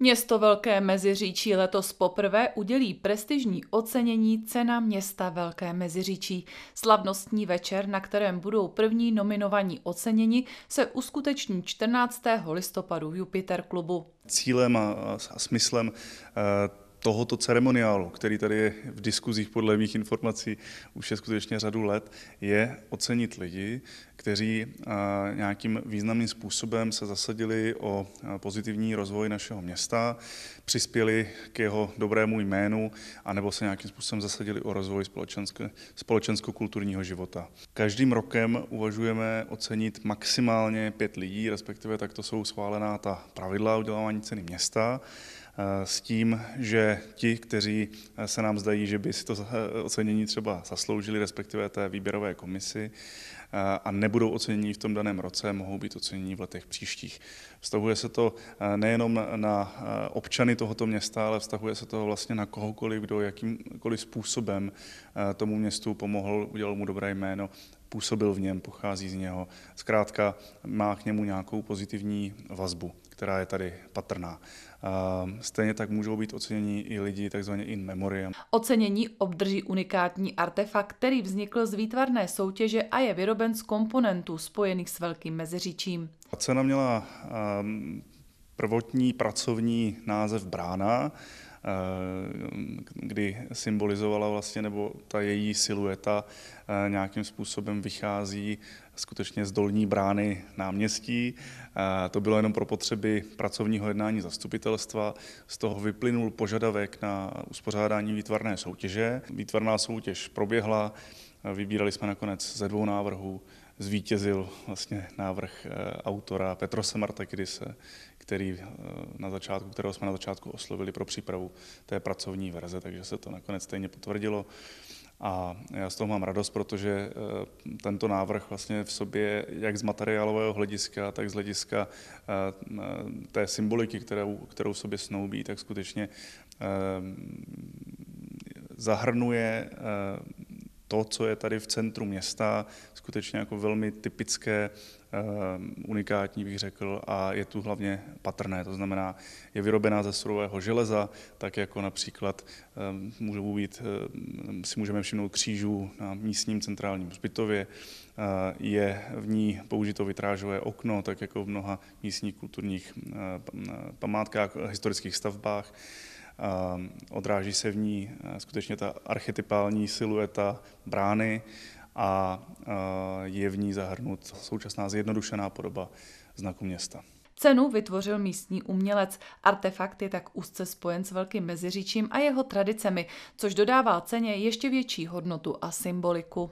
Město Velké Meziříčí letos poprvé udělí prestižní ocenění Cena města Velké Meziříčí. Slavnostní večer, na kterém budou první nominovaní oceněni, se uskuteční 14. listopadu v Jupiter klubu. Cílem a smyslem eh, tohoto ceremoniálu, který tady je v diskuzích podle mých informací už je skutečně řadu let, je ocenit lidi, kteří nějakým významným způsobem se zasadili o pozitivní rozvoj našeho města, přispěli k jeho dobrému jménu, anebo se nějakým způsobem zasadili o rozvoj společensko-kulturního života. Každým rokem uvažujeme ocenit maximálně pět lidí, respektive takto jsou schválená ta pravidla udělování ceny města s tím, že ti, kteří se nám zdají, že by si to eh, ocenění třeba zasloužili, respektive té výběrové komisi, eh, a nebudou ocenění v tom daném roce, mohou být ocenění v letech příštích. Vztahuje se to eh, nejenom na občany tohoto města, ale vztahuje se to vlastně na kohokoliv, kdo jakýmkoliv způsobem tomu městu pomohl, udělal mu dobré jméno působil v něm, pochází z něho. Zkrátka má k němu nějakou pozitivní vazbu, která je tady patrná. Stejně tak můžou být oceněni i lidi tzv. in memoriam. Ocenění obdrží unikátní artefakt, který vznikl z výtvarné soutěže a je vyroben z komponentů spojených s velkým meziříčím. A cena měla prvotní pracovní název Brána, Eh, kdy symbolizovala vlastně, nebo ta její silueta eh, nějakým způsobem vychází skutečně z dolní brány náměstí. Eh, to bylo jenom pro potřeby pracovního jednání zastupitelstva. Z toho vyplynul požadavek na uspořádání výtvarné soutěže. Výtvarná soutěž proběhla, Vybírali jsme nakonec ze dvou návrhů. Zvítězil vlastně návrh eh, autora Petrose Martekrise, který eh, na začátku, kterého jsme na začátku oslovili pro přípravu té pracovní verze, takže se to nakonec stejně potvrdilo. A já z toho mám radost, protože eh, tento návrh vlastně v sobě, jak z materiálového hlediska, tak z hlediska té symboliky, kterou, kterou v sobě snoubí, tak skutečně zahrnuje to, co je tady v centru města, skutečně jako velmi typické, eh, unikátní bych řekl a je tu hlavně patrné, to znamená je vyrobená ze surového železa, tak jako například eh, můžou být, eh, si můžeme všimnout křížů na místním centrálním zbytově, je v ní použito vitrážové okno, tak jako v mnoha místních kulturních památkách, historických stavbách. Ehm, odráží se v ní eh, skutečně ta archetypální silueta brány a eh, je v ní zahrnut současná zjednodušená podoba znaku města. Cenu vytvořil místní umělec. Artefakt je tak úzce spojen s Velkým Meziříčím a jeho tradicemi, což dodává ceně ještě větší hodnotu a symboliku.